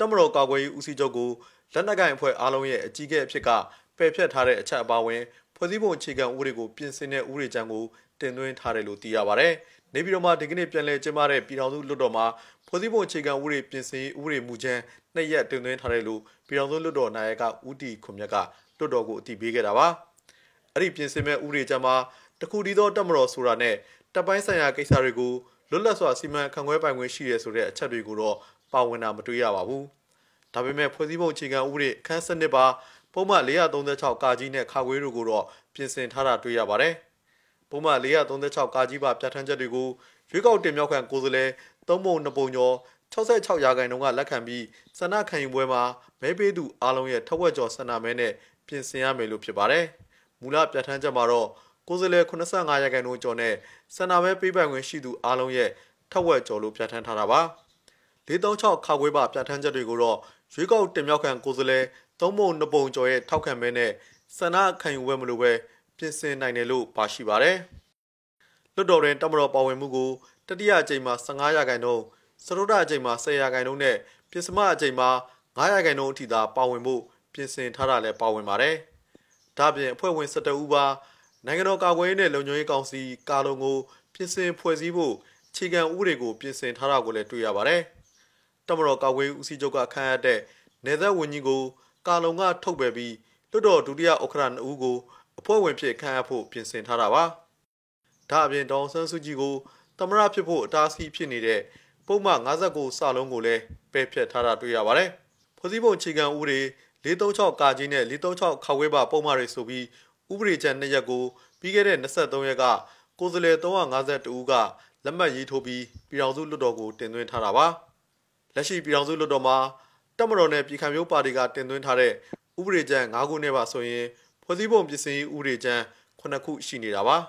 တမတော်ကာကွယ်ရေးဦးစီးချုပ်ကိုလက်နက်ကိုင်အဖွဲ့အားလုံးရဲ့အကြီးအကဲအဖြစ်ကပယ်ဖျက်ထားတဲ့အချက်အပါဝင်ဖွဲ့စည်းပုံအခြေခံဥပဒေကိုပြင်ဆင်တဲ့ဥပဒေကြမ်းကိုတင်သွင်းထားတယ်လို့သိရပါဗျ။နေပြည်တော်မှာဒီကနေ့ပြန်လည်ကျင်းပတဲ့ပြည်ထောင်စုလွှတ်တော်မှာဖွဲ့စည်းပုံအခြေခံဥပဒေပြင်ဆင်ဥပဒေမူကြမ်းနှစ်ရက်တင်သွင်းထားတယ်လို့ပြည်ထောင်စုလွှတ်တော်နာယကဦးတီခွန်မြတ်ကလွှတ်တော်ကိုအတည်ပြုခဲ့တာပါ။အဲ့ဒီပြင်ဆင်မဲ့ဥပဒေကြမ်းမှာတခုတည်းသောတက်မတော်ဆိုတာနဲ့တပ်ပိုင်းဆိုင်ရာကိစ္စတွေကိုလွတ်လပ်စွာစီမံခန့်ခွဲပိုင်ခွင့်ရှိရဲဆိုတဲ့အချက်တွေကိုတော့ပါဝင်တာမတွေ့ရပါဘူး။ဒါပေမဲ့ဖွဲ့စည်းပုံအခြေခံဥပဒေအခန်းစနစ်ပါပုံမှန်436ကာကြီးနဲ့ခါခွေးတို့ကိုတော့ပြင်ဆင်ထားတာတွေ့ရပါတယ်။ပုံမှန်436ကာကြီးပါပြဋ္ဌာန်းချက်တွေကိုရွေးကောက်တင်မြောက်ခံကိုယ်စားလှယ်သုံးပုံနှစ်ပုံကျော်66ရာခိုင်နှုန်းကလက်ခံပြီးဆန္ဒခံယူပွဲမှာမဲပေးသူအားလုံးရဲ့ထက်ဝက်ကျော်ဆန္ဒမဲနဲ့ပြင်ဆင်ရမယ်လို့ဖြစ်ပါတယ်။မူလပြဋ္ဌာန်းချက်မှာတော့ကိုယ်စားလှယ်85ရာခိုင်နှုန်းကျော်နဲ့ဆန္ဒမဲပေးပိုင်ခွင့်ရှိသူအားလုံးရဲ့ထက်ဝက်ကျော်လို့ပြဋ္ဌာန်းထားတာပါ။436ခါခွဲပါပြဋ္ဌာန်းချက်တွေကိုတော့ရွေးကောက်တင်မြှောက်ခံကိုယ်စားလှယ်သုံးပုံနှစ်ပုံကျော်ရဲ့ထောက်ခံမဲနဲ့ဆန္ဒခံယူဝဲမလို့ပဲပြင်ဆင်နိုင်တယ်လို့ပါရှိပါတယ်။လွတ်တော်တွင်တမတော်ပါဝင်မှုကိုတတိယအကြိမ်မှာ15ရာခိုင်နှုန်းစတုတ္ထအကြိမ်မှာ10ရာခိုင်နှုန်းနဲ့ပြင်စမအကြိမ်မှာ9ရာခိုင်နှုန်းအထိသာ ပါဝင်မှုပြင်ဆင်ထားတာလည်းပါဝင်ပါတယ်။ဒါပြင်အဖွဲ့ဝင်17ဦးပါနိုင်ငံတော်ကာကွယ်ရေးနဲ့လုံခြုံရေးကောင်စီကာလုံကိုပြင်ဆင်ဖွဲ့စည်းဖို့ခြေကံဥပဒေကိုပြင်ဆင်ထားတာကိုလည်းတွေ့ရပါတယ်။တမတော်ကာကွယ်ဦးစီးချုပ်ကခန့်အပ်တဲ့နေသက်ဝန်ကြီးကိုကာလုံကထုတ်ပယ်ပြီးလွတ်တော်ဒုတိယဥက္ကဋ္ဌနှစ်ဦးကိုအဖွဲ့ဝင်ဖြစ်ခန့်အပ်ဖို့ပြင်ဆင်ထားတာပါ။ဒါအပြင်ဒေါန်ဆန်းစုကြည်ကိုတမရဖြစ်ဖို့အတားအဆီးဖြစ်နေတဲ့ပုံမှန်59စလုံးကိုလည်းပယ်ဖျက်ထားတာတွေ့ရပါတယ်။ဖွဲ့စည်းပုံအခြေခံဥပဒေ436ကာကြီးနဲ့436ခောက်ဝဲပါပုံမှန်တွေဆိုပြီးဥပဒေချမ်းနှစ်ရက်ကိုပြီးခဲ့တဲ့23ရက်ကကိုယ်စားလှယ်352ဦးကလက်မှတ်ရေးထိုးပြီးပြည်တော်စုလွှတ်တော်ကိုတင်သွင်းထားတာပါ။လက်ရှိပြည်ထောင်စုလွှတ်တော်မှာတက်မတော်နဲ့ပြည်ခိုင်မျိုးပါတီကတင်သွင်းထားတဲ့ဥပဒေကြမ်း၅ခုနဲ့ပါဆိုရင်ဖွဲ့စည်းပုံပြင်ဆင်ရေးဥပဒေကြမ်း9ခုရှိနေတာပါ။